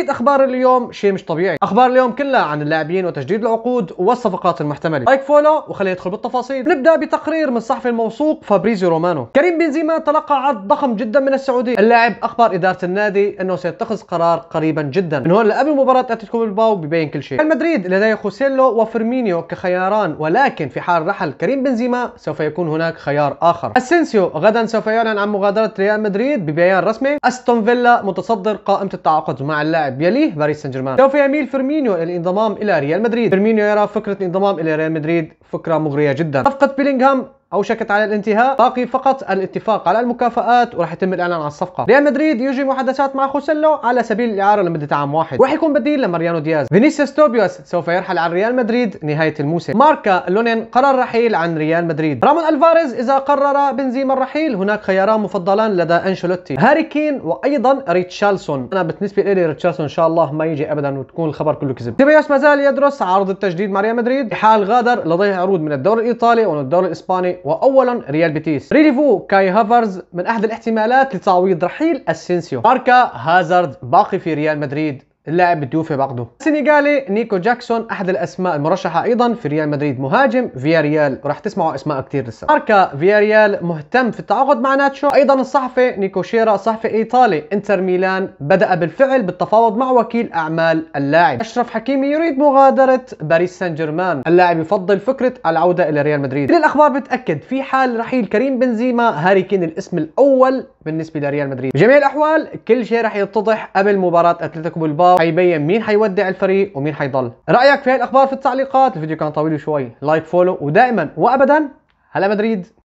أهمية أخبار اليوم شيء مش طبيعي أخبار اليوم كلها عن اللاعبين وتجديد العقود والصفقات المحتملة لايك فولو وخلينا ندخل بالتفاصيل نبدأ بتقرير من الصحفي الموثوق فابريزيو رومانو كريم بنزيما تلقى عرض ضخم جدا من السعودية اللاعب أخبر إدارة النادي أنه سيتخذ قرار قريبا جدا من هون لقبل مباراة أتلتيكو بالباو ببين كل شيء مدريد لديه خوسيلو وفيرمينيو كخياران ولكن في حال رحل كريم بنزيما سوف يكون هناك خيار آخر أسينسيو غدا سوف يعلن عن مغادرة ريال مدريد ببيان رسمي أستون فيلا متصدر قائمة التعاقد مع اللاعب اللاعب يليه باريس سان جيرمان سوف يميل فيرمينيو الانضمام الى ريال مدريد فيرمينيو يرى فكره الانضمام الى ريال مدريد فكره مغريه جدا صفقه بيلينغهام اوشكت على الانتهاء باقي فقط الاتفاق على المكافآت وراح يتم الاعلان عن الصفقه ريال مدريد يجري محادثات مع خوسيلو على سبيل الاعاره لمده عام واحد وراح يكون بديل لماريانو دياز فينيسيوس توبيوس سوف يرحل عن ريال مدريد نهايه الموسم ماركا لونين قرر رحيل عن ريال مدريد رامون الفاريز اذا قرر بنزيما الرحيل هناك خياران مفضلان لدى انشيلوتي هاري كين وايضا ريتشارلسون انا بالنسبه لي ريتشارلسون ان شاء الله ما يجي ابدا وتكون الخبر كله كذب تيبياس ما زال يدرس عرض التجديد مع ريال مدريد بحال غادر لديه عروض من الدوري الايطالي ومن الدوري الاسباني واولا ريال بيتيس ريليفو كاي هافرز من احد الاحتمالات لتعويض رحيل اسينسيو ماركا هازارد باقي في ريال مدريد اللاعب يوفي بعقده السنغالي نيكو جاكسون احد الاسماء المرشحه ايضا في ريال مدريد مهاجم فيا ريال وراح تسمعوا اسماء كثير لسه ماركا فيا ريال مهتم في التعاقد مع ناتشو ايضا الصحفي نيكو شيرا صحفي ايطالي انتر ميلان بدا بالفعل بالتفاوض مع وكيل اعمال اللاعب اشرف حكيمي يريد مغادره باريس سان جيرمان اللاعب يفضل فكره العوده الى ريال مدريد كل الاخبار بتاكد في حال رحيل كريم بنزيما هاري كين الاسم الاول بالنسبه لريال مدريد بجميع الاحوال كل شيء راح يتضح قبل مباراه اتلتيكو بالبار الخطاب هيبين مين هيودع الفريق ومين هيضل رايك في هاي الاخبار في التعليقات الفيديو كان طويل شوي لايك فولو ودائما وابدا هلا مدريد